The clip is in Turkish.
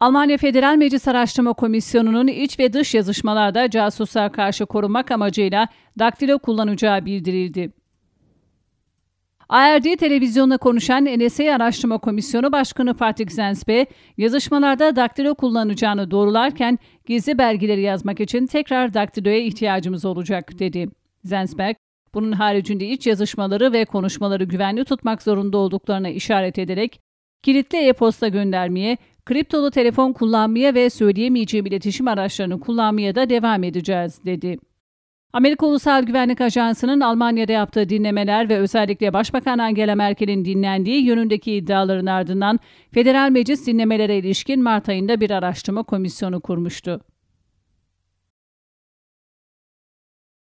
Almanya Federal Meclis Araştırma Komisyonu'nun iç ve dış yazışmalarda casuslar karşı korunmak amacıyla daktilo kullanacağı bildirildi. ARD televizyonla konuşan NSA Araştırma Komisyonu Başkanı Patrick Zensbe, yazışmalarda daktilo kullanacağını doğrularken gizli belgeleri yazmak için tekrar daktiloya ihtiyacımız olacak dedi. Zensberg, bunun haricinde iç yazışmaları ve konuşmaları güvenli tutmak zorunda olduklarına işaret ederek kilitli e-posta göndermeye Kriptolu telefon kullanmaya ve söyleyemeyeceğim iletişim araçlarını kullanmaya da devam edeceğiz dedi. Amerika Ulusal Güvenlik Ajansı'nın Almanya'da yaptığı dinlemeler ve özellikle Başbakan Angela Merkel'in dinlendiği yönündeki iddiaların ardından Federal Meclis dinlemelere ilişkin Mart ayında bir araştırma komisyonu kurmuştu.